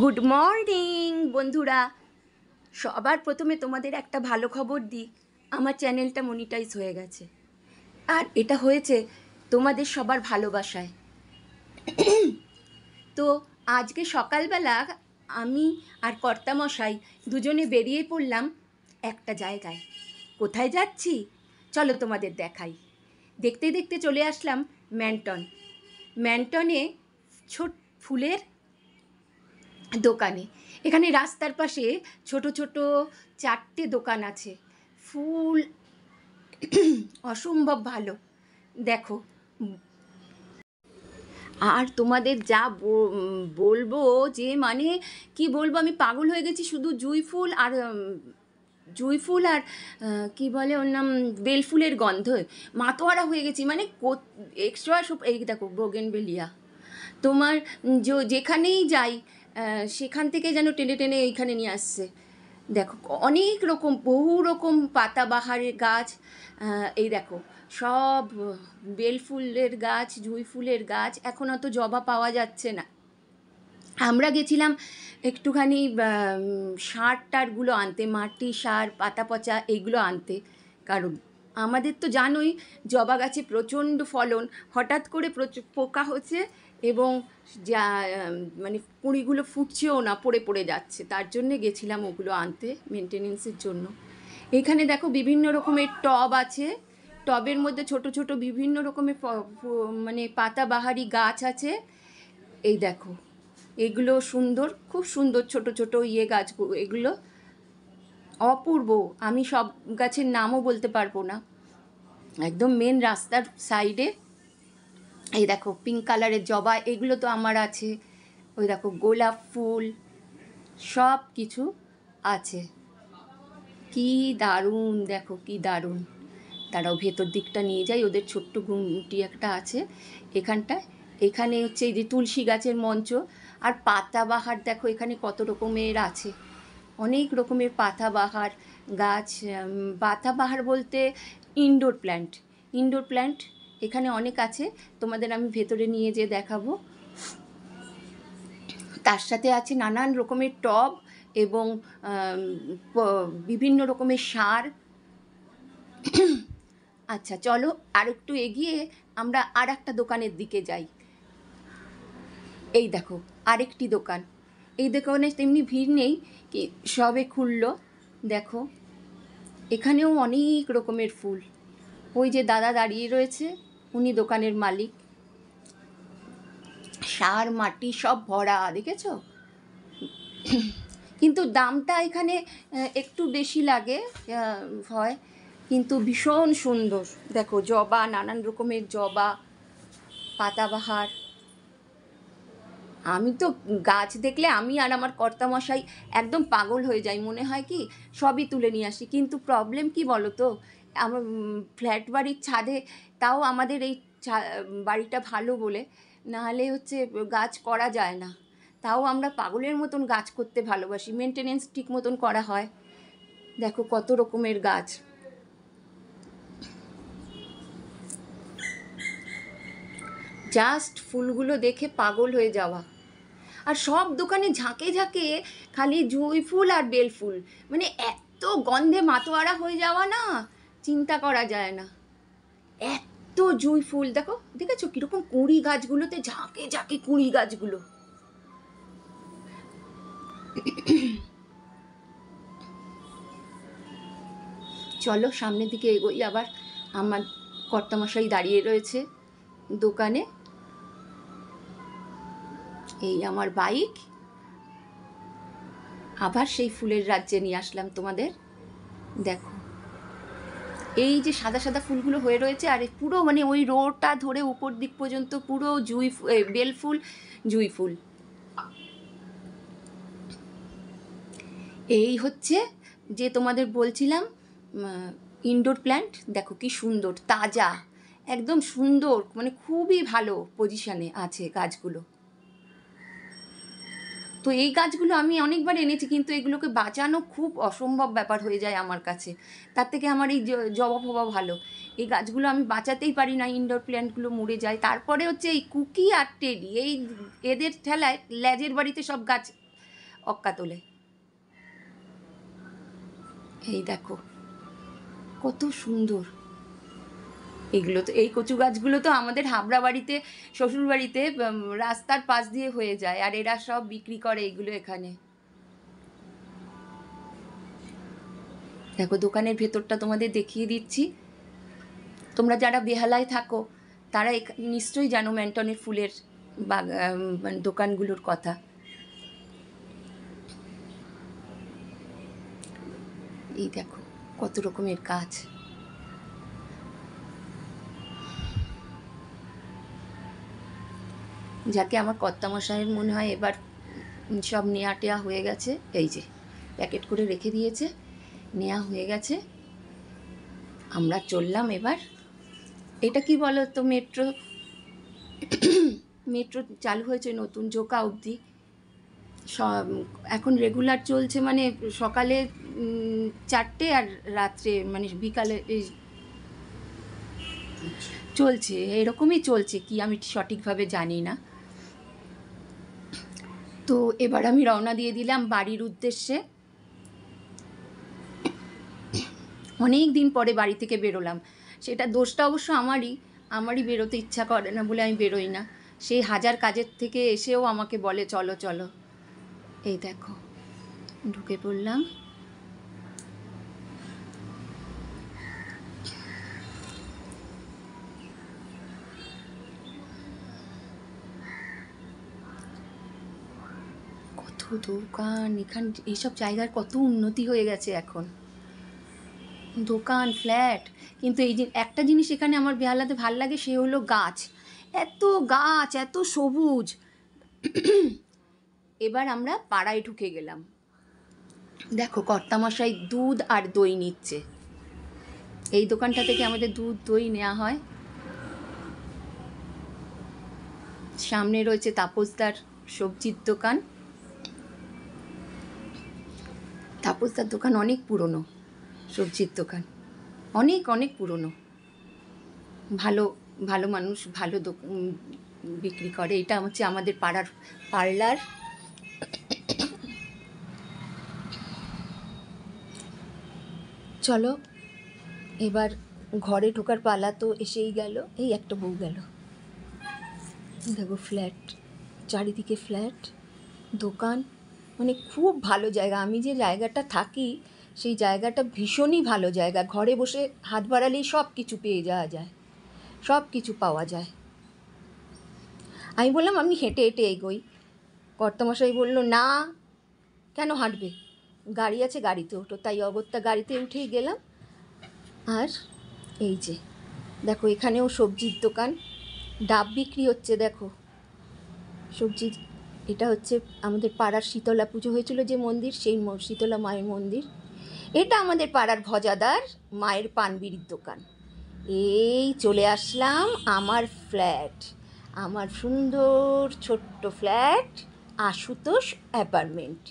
good morning বন্ধুরা সবার প্রথমে তোমাদের একটা ভালো খবর দিই আমার চ্যানেলটা মনিটাইজ হয়ে গেছে আর এটা হয়েছে তোমাদের সবার ভালোবাসায় তো আজকে সকালবেলা আমি আর কর্তামশাই দুজনে বেরিয়ে পড়লাম একটা জায়গায় কোথায় যাচ্ছি চলো তোমাদের দেখাই দেখতে দেখতে চলে আসলাম ম্যান্টন ম্যান্টনে ছোট ফুলের দোকানে এখানে রাস্তার পাশে ছোট ছোট চারটে দোকান আছে ফুল অসম্ভব ভালো দেখো আর তোমাদের যা বলবো যে মানে কি বলবো আমি পাগল হয়ে গেছি শুধু জুঁই ফুল আর জুঁই ফুল আর কি বলে ওর নাম বেলফুলের গন্ধ মাতোয়ারা হয়ে গেছি মানে এক্সট্রা সব এই দেখো বোগেন বেলিয়া তোমার যেখানেই যাই সেখান থেকে যেন টেনে টেনে এইখানে নিয়ে আসছে দেখো অনেক রকম বহু রকম পাতাবাহারের গাছ এই দেখো সব বেলফুলের গাছ জুঁই ফুলের গাছ এখন অত জবা পাওয়া যাচ্ছে না আমরা গেছিলাম একটুখানি সার টারগুলো আনতে মাটি সার পাতা পচা এইগুলো আনতে কারণ আমাদের তো জানোই জবা গাছে প্রচণ্ড ফলন হঠাৎ করে পোকা হচ্ছে এবং যা মানে কুঁড়িগুলো ফুটছেও না পড়ে পড়ে যাচ্ছে তার জন্যে গেছিলাম ওগুলো আনতে মেনটেনেন্সের জন্য এখানে দেখো বিভিন্ন রকমের টব আছে টবের মধ্যে ছোট ছোট বিভিন্ন রকমের মানে পাতাবাহারি গাছ আছে এই দেখো এগুলো সুন্দর খুব সুন্দর ছোট ছোট ইয়ে গাছ এগুলো অপূর্ব আমি সব গাছের নামও বলতে পারবো না একদম মেন রাস্তার সাইডে এই দেখো পিঙ্ক কালারের জবা এগুলো তো আমার আছে ওই দেখো গোলাপ ফুল সব কিছু আছে কি দারুণ দেখো কি দারুণ তারাও ভেতর দিকটা নিয়ে যায় ওদের ছোট্ট গুমটি একটা আছে এখানটায় এখানে হচ্ছে এই যে তুলসী গাছের মঞ্চ আর পাতাবাহার দেখো এখানে কত রকমের আছে অনেক রকমের পাতাবাহার গাছ বাহার বলতে ইনডোর প্ল্যান্ট ইনডোর প্ল্যান্ট এখানে অনেক আছে তোমাদের আমি ভেতরে নিয়ে যেয়ে দেখাবো তার সাথে আছে নানান রকমের টব এবং বিভিন্ন রকমের সার আচ্ছা চলো আর একটু এগিয়ে আমরা আর একটা দোকানের দিকে যাই এই দেখো আরেকটি দোকান এই দোকানে তেমনি ভিড় নেই কি সবে খুললো দেখো এখানেও অনেক রকমের ফুল ওই যে দাদা দাঁড়িয়ে রয়েছে উনি দোকানের মালিক সার মাটি সব ভরা দেখেছো কিন্তু দামটা এখানে একটু বেশি লাগে হয় কিন্তু ভীষণ সুন্দর দেখো জবা নানান রকমের জবা পাতাবাহার আমি তো গাছ দেখলে আমি আর আমার কর্তামশাই একদম পাগল হয়ে যাই মনে হয় কি সবই তুলে নিয়ে আসি কিন্তু প্রবলেম কি বলো তো আমার ফ্ল্যাট বাড়ির ছাদে তাও আমাদের এই বাড়িটা ভালো বলে নাহলে হচ্ছে গাছ করা যায় না তাও আমরা পাগলের মতন গাছ করতে ভালোবাসি মেনটেনেন্স ঠিক মতন করা হয় দেখো কত রকমের গাছ জাস্ট ফুলগুলো দেখে পাগল হয়ে যাওয়া আর সব দোকানে ঝাঁকে ঝাঁকে খালি জুঁই ফুল আর বেল ফুল মানে এত গন্ধে মাতোয়ারা হয়ে যাওয়া না চিন্তা করা যায় না এত জুঁই ফুল দেখো দেখেছো কিরকম কুঁড়ি গাছগুলোতে ঝাঁকে ঝাঁকে কুঁড়ি গাছগুলো চলো সামনের দিকে এগোই আবার আমার কর্তামশাই দাঁড়িয়ে রয়েছে দোকানে এই আমার বাইক আবার সেই ফুলের রাজ্যে নিয়ে আসলাম তোমাদের দেখো এই যে সাদা সাদা ফুলগুলো হয়ে রয়েছে আর পুরো মানে ওই রোটা ধরে উপর দিক পর্যন্ত পুরো জুই বেল ফুল জুই ফুল এই হচ্ছে যে তোমাদের বলছিলাম ইনডোর প্ল্যান্ট দেখো কি সুন্দর তাজা একদম সুন্দর মানে খুবই ভালো পজিশানে আছে গাছগুলো তো এই গাছগুলো আমি অনেকবার এনেছি কিন্তু এগুলোকে বাঁচানো খুব অসম্ভব ব্যাপার হয়ে যায় আমার কাছে তার থেকে আমার এই জবা ফবা ভালো এই গাছগুলো আমি বাঁচাতেই পারি না ইনডোর প্ল্যান্টগুলো মরে যায় তারপরে হচ্ছে এই কুকি আর টেডি এই এদের ঠেলায় ল্যাজের বাড়িতে সব গাছ অক্কা তোলে এই দেখো কত সুন্দর এগুলো তো এই কচু গাছগুলো তো আমাদের হাবড়া বাড়িতে শ্বশুর বাড়িতে রাস্তার পাশ দিয়ে হয়ে যায় আর এরা সব বিক্রি করে এগুলো এখানে দেখো দোকানের ভেতরটা তোমাদের দেখিয়ে দিচ্ছি তোমরা যারা বেহালায় থাকো তারা নিশ্চয়ই জানো ম্যান্টনের ফুলের মানে দোকানগুলোর কথা এই দেখো কত রকমের কাজ যাকে আমার কর্তামশাইয়ের মনে হয় এবার সব নেয়া টেয়া হয়ে গেছে এই যে প্যাকেট করে রেখে দিয়েছে নেয়া হয়ে গেছে আমরা চললাম এবার এটা কি বলো তো মেট্রো মেট্রো চালু হয়েছে নতুন জোকা অবধি সব এখন রেগুলার চলছে মানে সকালে চারটে আর রাত্রে মানে বিকালে চলছে এরকমই চলছে কি আমি সঠিকভাবে জানি না তো এবার আমি রওনা দিয়ে দিলাম বাড়ির উদ্দেশ্যে অনেক দিন পরে বাড়ি থেকে বেরোলাম সেটা দোষটা অবশ্য আমারই আমারই বেরোতে ইচ্ছা করে না বলে আমি বেরোই না সেই হাজার কাজের থেকে এসেও আমাকে বলে চলো চলো এই দেখো ঢুকে পড়লাম দোকান এখান এইসব জায়গার কত উন্নতি হয়ে গেছে এখন দোকান ফ্ল্যাট কিন্তু এই যে একটা জিনিস এখানে আমার বেহালাতে ভাল লাগে সে হলো গাছ এত গাছ এত সবুজ এবার আমরা পাড়ায় ঢুকে গেলাম দেখো কর্তামশাই দুধ আর দই নিচ্ছে এই দোকানটা থেকে আমাদের দুধ দই নেওয়া হয় সামনে রয়েছে তাপসদার সবজির দোকান তাপসদার দোকান অনেক পুরনো সবজির দোকান অনেক অনেক পুরনো ভালো ভালো মানুষ ভালো বিক্রি করে এটা হচ্ছে আমাদের পাড়ার পার্লার চলো এবার ঘরে ঢোকার পালা তো এসেই গেল এই একটা বউ গেল দেখো ফ্ল্যাট চারিদিকে ফ্ল্যাট দোকান মানে খুব ভালো জায়গা আমি যে জায়গাটা থাকি সেই জায়গাটা ভীষণই ভালো জায়গা ঘরে বসে হাত বাড়ালেই সব কিছু পেয়ে যাওয়া যায় সব কিছু পাওয়া যায় আমি বললাম আমি হেঁটে হেঁটে এগোই কর্তামশাই বলল না কেন হাঁটবে গাড়ি আছে গাড়িতে ওঠো তাই অগত্যা গাড়িতে উঠেই গেলাম আর এই যে দেখো এখানেও সবজির দোকান ডাব বিক্রি হচ্ছে দেখো সবজির এটা হচ্ছে আমাদের পাড়ার শীতলা পুজো হয়েছিল যে মন্দির সেই শীতলা মায়ের মন্দির এটা আমাদের পাড়ার ভজাদার মায়ের পানবিড়ির দোকান এই চলে আসলাম আমার ফ্ল্যাট আমার সুন্দর ছোট্ট ফ্ল্যাট আশুতোষ অ্যাপার্টমেন্ট